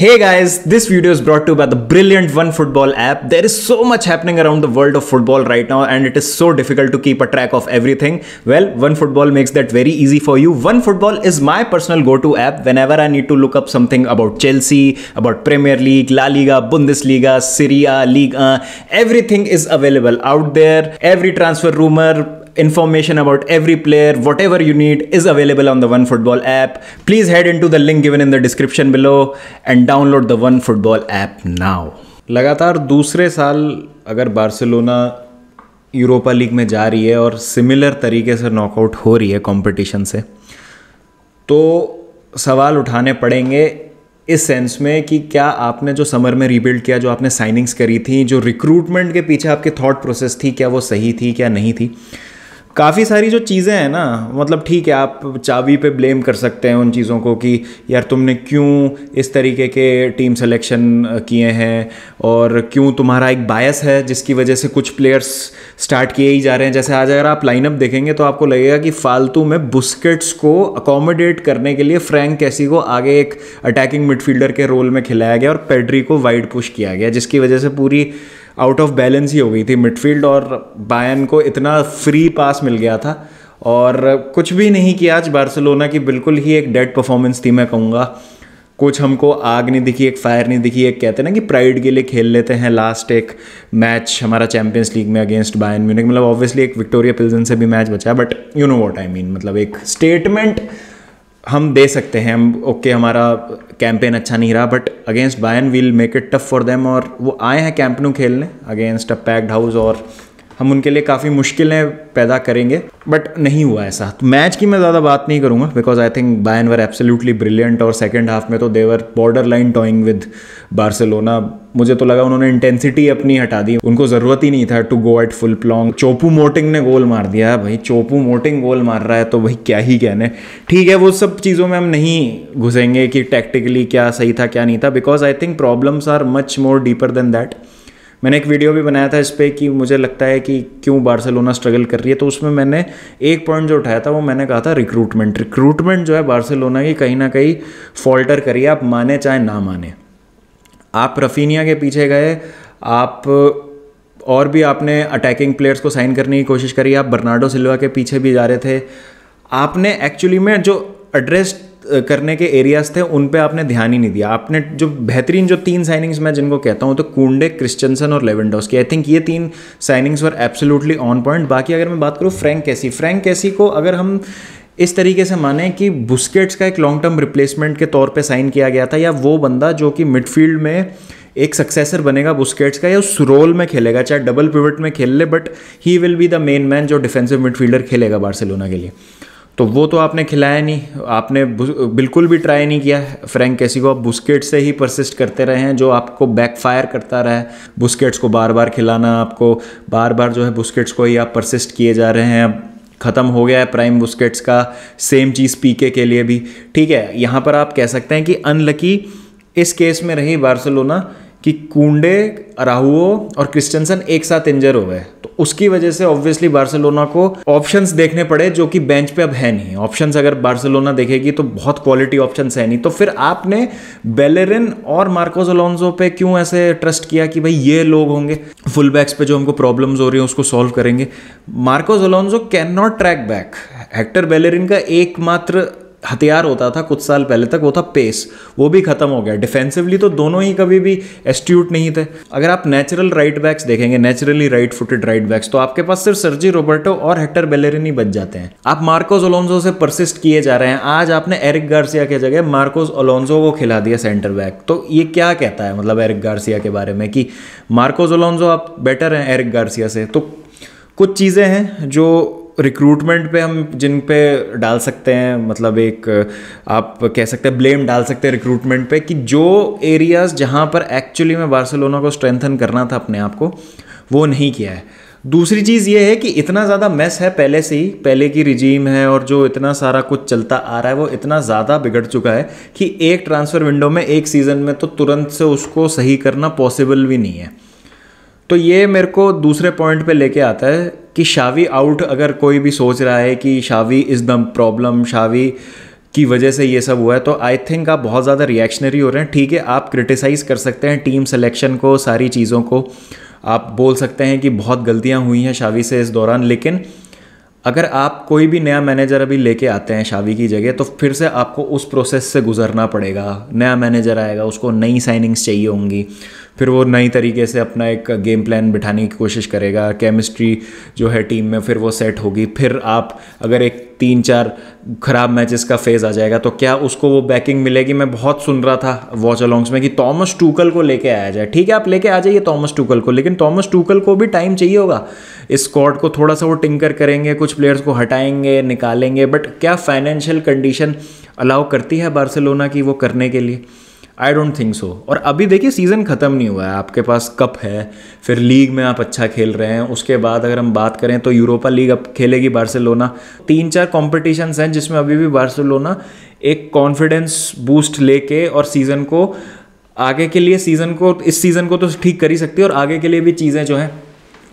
Hey guys, this video is brought to you by the brilliant One Football app. There is so much happening around the world of football right now and it is so difficult to keep a track of everything. Well, One Football makes that very easy for you. One Football is my personal go-to app whenever I need to look up something about Chelsea, about Premier League, La Liga, Bundesliga, Serie A, Liga. Everything is available out there. Every transfer rumor, Information about every player, whatever you need, is available on the one football app. Please head into the link given in the description below and download the one football app now. लगातार दूसरे साल अगर Barcelona Europa league में जा रही है और similar तरीके से नॉकआउट हो रही है कंपटीशन से तो सवाल उठाने पड़ेंगे इस सेंस में कि क्या आपने जो समर में रीबिल्ड किया जो आपने साइनिंग्स करी थी जो रिक्रूटमेंट के पीछे आपके थॉट प्रोसेस थी क्या वो सही थी क्या नहीं थी काफ़ी सारी जो चीज़ें हैं ना मतलब ठीक है आप चाबी पे ब्लेम कर सकते हैं उन चीज़ों को कि यार तुमने क्यों इस तरीके के टीम सिलेक्शन किए हैं और क्यों तुम्हारा एक बायस है जिसकी वजह से कुछ प्लेयर्स स्टार्ट किए ही जा रहे हैं जैसे आज अगर आप लाइनअप देखेंगे तो आपको लगेगा कि फालतू में बुस्केट्स को अकोमोडेट करने के लिए फ्रैंक कैसी को आगे एक अटैकिंग मिडफील्डर के रोल में खिलाया गया और पेड्री को वाइड पुश किया गया जिसकी वजह से पूरी आउट ऑफ बैलेंस ही हो गई थी मिडफील्ड और बायन को इतना फ्री पास मिल गया था और कुछ भी नहीं किया आज बार्सिलोना की बिल्कुल ही एक डेड परफॉर्मेंस थी मैं कहूँगा कुछ हमको आग नहीं दिखी एक फायर नहीं दिखी एक कहते ना कि प्राइड के लिए खेल लेते हैं लास्ट एक मैच हमारा चैंपियंस लीग में अगेंस्ट बायन म्यूनिक मतलब ऑब्वियसली एक विक्टोरिया पिल्जन से भी मैच बचा but you know what I mean मतलब एक स्टेटमेंट हम दे सकते हैं हम ओके okay, हमारा कैंपेन अच्छा नहीं रहा but against Bayern will make it tough for them और वो आए हैं कैंपनू खेलने अगेंस्ट अ पैक्ड हाउस और हम उनके लिए काफ़ी मुश्किलें पैदा करेंगे बट नहीं हुआ ऐसा तो मैच की मैं ज़्यादा बात नहीं करूँगा because I think Bayern were absolutely brilliant और सेकेंड हाफ में तो they were borderline toying with Barcelona मुझे तो लगा उन्होंने इंटेंसिटी अपनी हटा दी उनको ज़रूरत ही नहीं था टू गो एट फुल प्लॉन्ग चोपू मोटिंग ने गोल मार दिया भाई चोपू मोटिंग गोल मार रहा है तो भाई क्या ही कहने ठीक है वो सब चीज़ों में हम नहीं घुसेंगे कि टैक्टिकली क्या सही था क्या नहीं था because I think problems are much more deeper than that मैंने एक वीडियो भी बनाया था इस पर कि मुझे लगता है कि क्यों बार्सिलोना स्ट्रगल कर रही है तो उसमें मैंने एक पॉइंट जो उठाया था वो मैंने कहा था रिक्रूटमेंट रिक्रूटमेंट जो है बार्सिलोना की कहीं ना कहीं फॉल्टर करिए आप माने चाहे ना माने आप रफीनिया के पीछे गए आप और भी आपने अटैकिंग प्लेयर्स को साइन करने की कोशिश करी आप बर्नाडो सिल्वा के पीछे भी जा रहे थे आपने एक्चुअली में जो एड्रेस करने के एरियाज थे उन पे आपने ध्यान ही नहीं दिया आपने जो बेहतरीन जो तीन साइनिंग्स मैं जिनको कहता हूँ तो कूडे क्रिश्चनसन और लेवेंडोस की आई थिंक ये तीन signings were absolutely on point बाकी अगर मैं बात करूँ फ्रैंक कैसी फ्रैंक कैसी को अगर हम इस तरीके से माने कि बुस्केट्स का एक लॉन्ग टर्म रिप्लेसमेंट के तौर पर साइन किया गया था या वो बंदा जो कि मिडफील्ड में एक सक्सेसर बनेगा बुस्केट्स का या उस रोल में खेलेगा चाहे डबल पिवट में खेल ले but he will be the main man जो डिफेंसिव मिडफील्डर खेलेगा बार्सिलोना के लिए तो वो तो आपने खिलाया नहीं आपने बिल्कुल भी ट्राई नहीं किया फ्रैंक कैसी को आप बुस्केट से ही परसिस्ट करते रहे हैं जो आपको बैकफायर करता रहा है बुस्केट्स को बार बार खिलाना आपको बार बार जो है बुस्केट्स को ही आप परसिस्ट किए जा रहे हैं अब ख़त्म हो गया है प्राइम बुस्केट्स का सेम चीज़ पीके के लिए भी ठीक है यहाँ पर आप कह सकते हैं कि अनलकी इस केस में रही बार्सलोना कि कूंडे राहुओ और क्रिस्टनसन एक साथ इंजर हो गए तो उसकी वजह से ऑब्वियसली बार्सिलोना को ऑप्शंस देखने पड़े जो कि बेंच पे अब है नहीं ऑप्शंस अगर बार्सिलोना देखेगी तो बहुत क्वालिटी ऑप्शंस है नहीं तो फिर आपने बेलेरिन और मार्कोस अलोन्जो पे क्यों ऐसे ट्रस्ट किया कि भाई ये लोग होंगे फुल बैक्स पे जो हमको प्रॉब्लम्स हो रही है उसको सॉल्व करेंगे Marcos Alonso can not track back Hector Bellerin का एकमात्र हथियार होता था कुछ साल पहले तक वो था पेस वो भी खत्म हो गया डिफेंसिवली तो दोनों ही कभी भी एस्ट्यूट नहीं थे अगर आप नेचुरल राइट बैक्स देखेंगे naturally right footed right backs तो आपके पास सिर्फ सर्जी रोबर्टो और हेक्टर बेलेरिन ही बच जाते हैं आप मार्कोस ओलोन्जो से परसिस्ट किए जा रहे हैं आज आपने एरिक गार्सिया के जगह मार्कोस ओलोन्जो को खिला दिया सेंटर बैक तो ये क्या कहता है मतलब एरिक गार्सिया के बारे में कि मार्कोस ओलोन्जो आप बेटर हैं एरिक गार्सिया से तो कुछ चीज़ें हैं जो रिक्रूटमेंट पे हम जिन पे डाल सकते हैं मतलब एक आप कह सकते हैं ब्लेम डाल सकते हैं रिक्रूटमेंट पे कि जो एरियाज़ जहाँ पर एक्चुअली में बार्सिलोना को स्ट्रेंथन करना था अपने आप को वो नहीं किया है दूसरी चीज़ ये है कि इतना ज़्यादा मैस है पहले से ही पहले की रिजीम है और जो इतना सारा कुछ चलता आ रहा है वो इतना ज़्यादा बिगड़ चुका है कि एक ट्रांसफ़र विंडो में एक सीज़न में तो तुरंत से उसको सही करना पॉसिबल भी नहीं है तो ये मेरे को दूसरे पॉइंट पे लेके आता है कि शावी आउट अगर कोई भी सोच रहा है कि Xavi is the problem Xavi की वजह से ये सब हुआ है तो आई थिंक आप बहुत ज़्यादा रिएक्शनरी हो रहे हैं ठीक है आप क्रिटिसाइज़ कर सकते हैं टीम सेलेक्शन को सारी चीज़ों को आप बोल सकते हैं कि बहुत गलतियाँ हुई हैं शावी से इस दौरान लेकिन अगर आप कोई भी नया मैनेजर अभी लेके आते हैं शादी की जगह तो फिर से आपको उस प्रोसेस से गुजरना पड़ेगा नया मैनेजर आएगा उसको नई साइनिंग्स चाहिए होंगी फिर वो नई तरीके से अपना एक गेम प्लान बिठाने की कोशिश करेगा केमिस्ट्री जो है टीम में फिर वो सेट होगी फिर आप अगर एक तीन चार खराब मैचेस का फेज आ जाएगा तो क्या उसको वो बैकिंग मिलेगी मैं बहुत सुन रहा था वॉच अलॉन्ग्स में कि थॉमस टूकल को लेके आया जाए ठीक है आप लेके आ जाइए थॉमस टूकल को लेकिन थॉमस टूकल को भी टाइम चाहिए होगा इस स्कॉट को थोड़ा सा वो टिंकर करेंगे कुछ प्लेयर्स को हटाएंगे निकालेंगे बट क्या फाइनेंशियल कंडीशन अलाउ करती है बार्सिलोना की वो करने के लिए आई डोंट थिंक सो और अभी देखिए सीज़न ख़त्म नहीं हुआ है आपके पास कप है फिर लीग में आप अच्छा खेल रहे हैं उसके बाद अगर हम बात करें तो यूरोपा लीग अब खेलेगी बार्सिलोना तीन चार कॉम्पिटिशन्स हैं जिसमें अभी भी बार्सिलोना एक कॉन्फिडेंस बूस्ट लेके और सीज़न को आगे के लिए सीज़न को इस सीज़न को तो ठीक कर ही सकती है और आगे के लिए भी चीज़ें जो हैं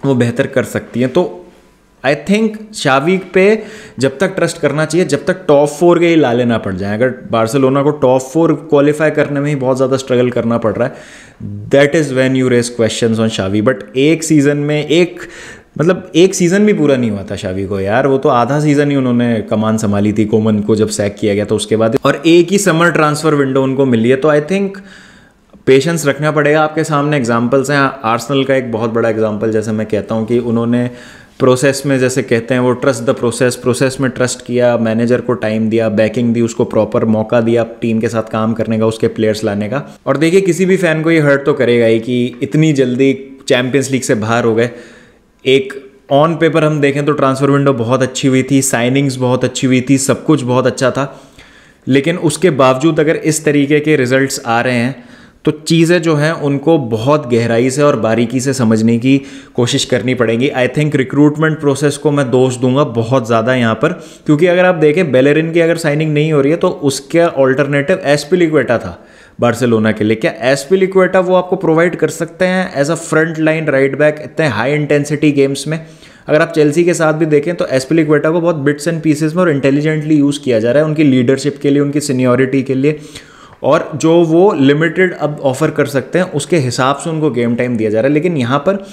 वो बेहतर कर सकती हैं तो आई थिंक शावी पे जब तक ट्रस्ट करना चाहिए जब तक टॉप फोर के ही ला लेना पड़ जाए अगर बार्सिलोना को टॉप फोर क्वालिफाई करने में ही बहुत ज़्यादा स्ट्रगल करना पड़ रहा है that is when you raise question on Xavi but एक सीज़न में एक मतलब एक सीज़न भी पूरा नहीं हुआ था शावी को यार वो तो आधा सीज़न ही उन्होंने कमान संभाली थी कोमन को जब सैक किया गया तो उसके बाद और एक ही समर ट्रांसफ़र विंडो उनको मिली है तो आई थिंक पेशेंस रखना पड़ेगा आपके सामने एग्जाम्पल्स हैं आर्सनल का एक बहुत बड़ा एग्जाम्पल जैसे मैं कहता हूँ कि उन्होंने प्रोसेस में जैसे कहते हैं वो ट्रस्ट द प्रोसेस प्रोसेस में ट्रस्ट किया मैनेजर को टाइम दिया बैकिंग दी उसको प्रॉपर मौका दिया टीम के साथ काम करने का उसके प्लेयर्स लाने का और देखिए किसी भी फैन को ये हर्ट तो करेगा ही कि इतनी जल्दी चैम्पियंस लीग से बाहर हो गए एक ऑन पेपर हम देखें तो ट्रांसफर विंडो बहुत अच्छी हुई थी साइनिंग्स बहुत अच्छी हुई थी सब कुछ बहुत अच्छा था लेकिन उसके बावजूद अगर इस तरीके के रिजल्ट्स आ रहे हैं तो चीज़ें जो हैं उनको बहुत गहराई से और बारीकी से समझने की कोशिश करनी पड़ेगी आई थिंक रिक्रूटमेंट प्रोसेस को मैं दोष दूंगा बहुत ज़्यादा यहाँ पर क्योंकि अगर आप देखें बेलेरिन की अगर साइनिंग नहीं हो रही है तो उसका ऑल्टरनेटिव एस्पिलिक्वेटा था बार्सिलोना के लिए क्या एस्पिलिक्वेटा वो आपको प्रोवाइड कर सकते हैं as a front line right back इतने हाई इंटेंसिटी गेम्स में अगर आप चेल्सी के साथ भी देखें तो एस्पिलिक्वेटा को बहुत बिट्स एंड पीसेज में और इंटेलिजेंटली यूज़ किया जा रहा है उनकी लीडरशिप के लिए उनकी सीनियोरिटी के लिए और जो वो लिमिटेड अब ऑफर कर सकते हैं उसके हिसाब से उनको गेम टाइम दिया जा रहा है लेकिन यहाँ पर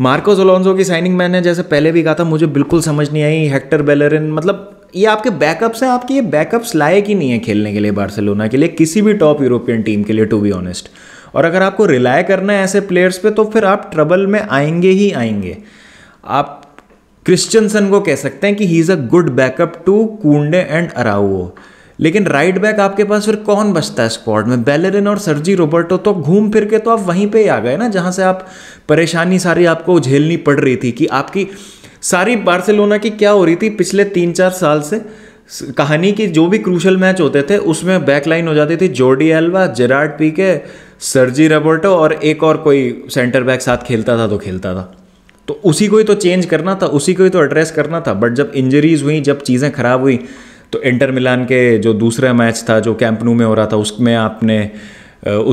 मार्कोस अलोन्सो की साइनिंग मैंने जैसे पहले भी कहा था मुझे बिल्कुल समझ नहीं आई हेक्टर बेलरिन मतलब ये आपके बैकअप्स हैं आपके ये बैकअप्स लायक ही नहीं है खेलने के लिए बार्सिलोना के लिए किसी भी टॉप यूरोपियन टीम के लिए टू बी ऑनेस्ट और अगर आपको रिलाय करना है ऐसे प्लेयर्स पे तो फिर आप ट्रबल में आएंगे ही आएंगे आप क्रिश्चियनसन को कह सकते हैं कि he is a good backup to Kounde and Araujo लेकिन राइट बैक आपके पास फिर कौन बचता है स्क्वाड में बेलेरिन और सर्जी रोबर्टो तो घूम फिर के तो आप वहीं पे आ गए ना जहाँ से आप परेशानी सारी आपको झेलनी पड़ रही थी कि आपकी सारी बार्सिलोना की क्या हो रही थी पिछले तीन चार साल से कहानी की जो भी क्रूशल मैच होते थे उसमें बैकलाइन हो जाती थी जोर्डी एल्वा जेराड पी के सर्जी रोबर्टो और एक और कोई सेंटर बैक साथ खेलता था तो खेलता था तो उसी को ही तो चेंज करना था उसी को ही तो एड्रेस करना था बट जब इंजरीज हुई जब चीज़ें खराब हुई तो इंटर मिलान के जो दूसरा मैच था जो कैंपनू में हो रहा था उसमें आपने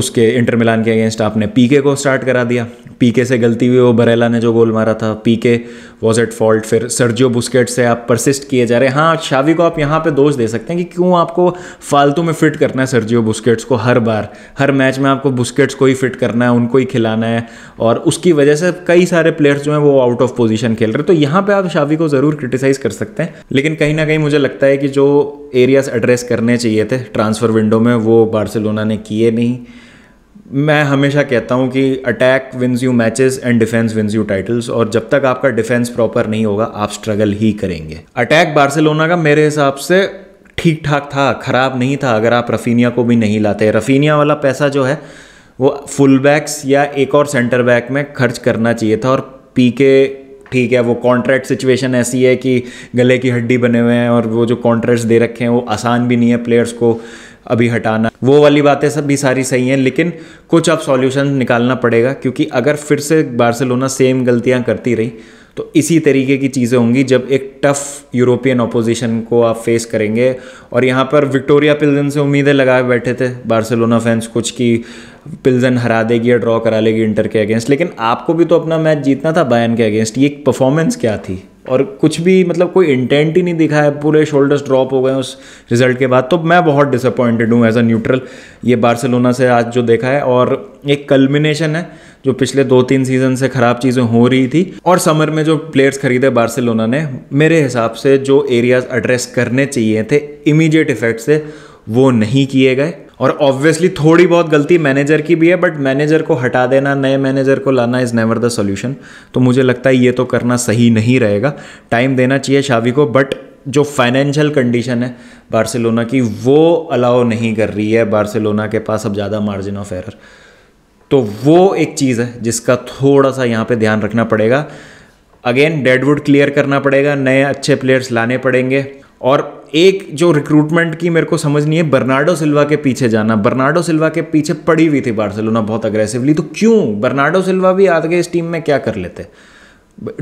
उसके इंटर मिलान के अगेंस्ट आपने पीके को स्टार्ट करा दिया पीके से गलती हुई वो बरेला ने जो गोल मारा था पीके वॉज एट फॉल्ट फिर सर्जियो बुस्केट से आप परसिस्ट किए जा रहे हैं हाँ शावी को आप यहाँ पे दोष दे सकते हैं कि क्यों आपको फालतू में फिट करना है सर्जियो बुस्केट्स को हर बार हर मैच में आपको बुस्केट्स को ही फिट करना है उनको ही खिलाना है और उसकी वजह से कई सारे प्लेयर्स जो हैं वो आउट ऑफ पोजिशन खेल रहे हैं तो यहाँ पर आप शावी को ज़रूर क्रिटिसाइज़ कर सकते हैं लेकिन कहीं ना कहीं मुझे लगता है कि जो एरियाज एड्रेस करने चाहिए थे ट्रांसफ़र विंडो में वो बार्सिलोना ने किए नहीं मैं हमेशा कहता हूँ कि attack wins you matches and defence wins you titles और जब तक आपका डिफेंस प्रॉपर नहीं होगा आप स्ट्रगल ही करेंगे अटैक बार्सिलोना का मेरे हिसाब से ठीक ठाक था ख़राब नहीं था अगर आप रफीनिया को भी नहीं लाते रफीनिया वाला पैसा जो है वो फुल बैक्स या एक और सेंटर बैक में खर्च करना चाहिए था और पी के ठीक है वो कॉन्ट्रैक्ट सिचुएशन ऐसी है कि गले की हड्डी बने हुए हैं और वो जो कॉन्ट्रैक्ट्स दे रखे हैं वो आसान भी नहीं है प्लेयर्स को अभी हटाना वो वाली बातें सब भी सारी सही हैं लेकिन कुछ अब सॉल्यूशन निकालना पड़ेगा क्योंकि अगर फिर से बार्सिलोना सेम गलतियां करती रही तो इसी तरीके की चीज़ें होंगी जब एक टफ यूरोपियन अपोजिशन को आप फेस करेंगे और यहाँ पर विक्टोरिया पिल्जन से उम्मीदें लगाए बैठे थे बार्सिलोना फैंस कुछ की पिल्जन हरा देगी या ड्रॉ करा लेगी इंटर के अगेंस्ट लेकिन आपको भी तो अपना मैच जीतना था बायन के अगेंस्ट ये परफॉर्मेंस क्या थी और कुछ भी मतलब कोई इंटेंट ही नहीं दिखा है पूरे शोल्डर्स ड्रॉप हो गए उस रिजल्ट के बाद तो मैं बहुत डिसअपॉइंटेड हूँ एज अ न्यूट्रल ये बार्सिलोना से आज जो देखा है और एक कल्मिनेशन है जो पिछले दो तीन सीजन से ख़राब चीज़ें हो रही थी और समर में जो प्लेयर्स खरीदे बार्सिलोना ने मेरे हिसाब से जो एरियाज एड्रेस करने चाहिए थे इमीडिएट इफेक्ट से वो नहीं किए गए और ऑब्वियसली थोड़ी बहुत गलती मैनेजर की भी है बट मैनेजर को हटा देना नए मैनेजर को लाना इज़ नेवर द सोल्यूशन तो मुझे लगता है ये तो करना सही नहीं रहेगा टाइम देना चाहिए शावी को बट जो फाइनेंशियल कंडीशन है बार्सिलोना की वो अलाउ नहीं कर रही है बार्सिलोना के पास अब ज़्यादा मार्जिन ऑफ एरर तो वो एक चीज़ है जिसका थोड़ा सा यहाँ पे ध्यान रखना पड़ेगा अगेन डेडवुड क्लियर करना पड़ेगा नए अच्छे प्लेयर्स लाने पड़ेंगे और एक जो रिक्रूटमेंट की मेरे को समझ नहीं है बर्नाडो सिल्वा के पीछे जाना बर्नाडो सिल्वा के पीछे पड़ी हुई थी बार्सिलोना बहुत अग्रेसिवली तो क्यों बर्नाडो सिल्वा भी आगे इस टीम में क्या कर लेते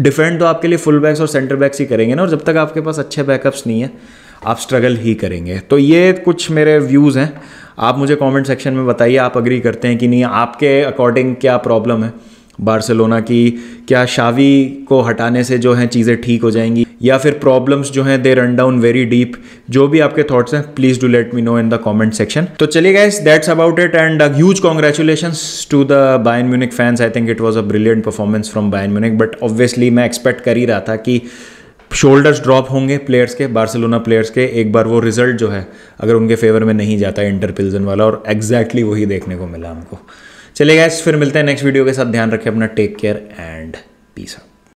डिफेंड तो आपके लिए फुल बैक्स और सेंटर बैक्स ही करेंगे ना और जब तक आपके पास अच्छे बैकअप्स नहीं है आप स्ट्रगल ही करेंगे तो ये कुछ मेरे व्यूज़ हैं आप मुझे कमेंट सेक्शन में बताइए आप अग्री करते हैं कि नहीं आपके अकॉर्डिंग क्या प्रॉब्लम है बार्सिलोना की क्या शावी को हटाने से जो है चीज़ें ठीक हो जाएंगी या फिर प्रॉब्लम्स जो हैं they run down very deep जो भी आपके थॉट्स हैं please do let me know in the comment section तो चलिए guys that's about it and huge congratulation to the Bayern Munich fans I think it was a brilliant performance from Bayern Munich but obviously मैं expect कर ही रहा था कि shoulders drop होंगे players के बार्सिलोना प्लेयर्स के एक बार वो रिजल्ट जो है अगर उनके फेवर में नहीं जाता इंटर पिल्जन वाला और एग्जैक्टली exactly वही देखने को मिला हमको चले गए फिर मिलते हैं नेक्स्ट वीडियो के साथ ध्यान रखें अपना take care and peace out